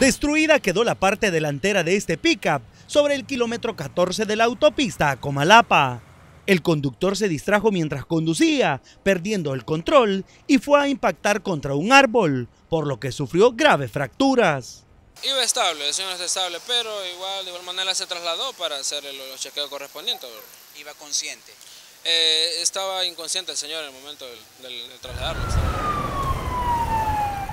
Destruida quedó la parte delantera de este pickup sobre el kilómetro 14 de la autopista a Comalapa. El conductor se distrajo mientras conducía, perdiendo el control y fue a impactar contra un árbol, por lo que sufrió graves fracturas. Iba estable, el señor es estable, pero igual de igual manera se trasladó para hacer los chequeos correspondientes. ¿Iba consciente? Eh, estaba inconsciente el señor en el momento del, del, del trasladarlo.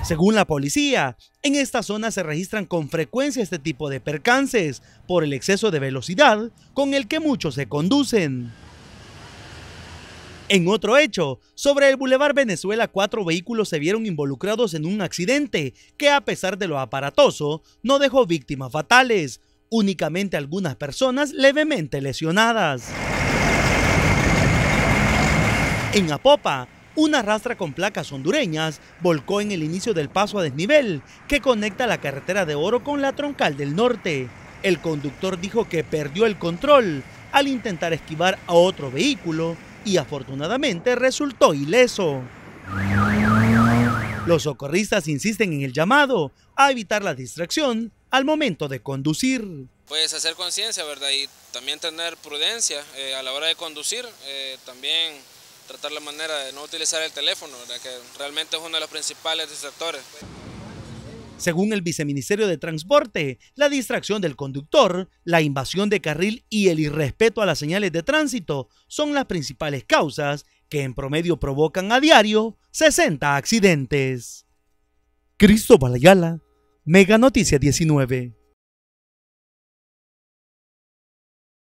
Según la policía, en esta zona se registran con frecuencia este tipo de percances por el exceso de velocidad con el que muchos se conducen. En otro hecho, sobre el Boulevard Venezuela, cuatro vehículos se vieron involucrados en un accidente que a pesar de lo aparatoso, no dejó víctimas fatales, únicamente algunas personas levemente lesionadas. En Apopa, una rastra con placas hondureñas volcó en el inicio del paso a desnivel que conecta la carretera de Oro con la troncal del norte. El conductor dijo que perdió el control al intentar esquivar a otro vehículo y afortunadamente resultó ileso. Los socorristas insisten en el llamado a evitar la distracción al momento de conducir. Puedes hacer conciencia, ¿verdad? Y también tener prudencia eh, a la hora de conducir, eh, también tratar la manera de no utilizar el teléfono, que realmente es uno de los principales distractores. Según el viceministerio de Transporte, la distracción del conductor, la invasión de carril y el irrespeto a las señales de tránsito son las principales causas que en promedio provocan a diario 60 accidentes. Cristóbal Ayala, Mega noticia 19.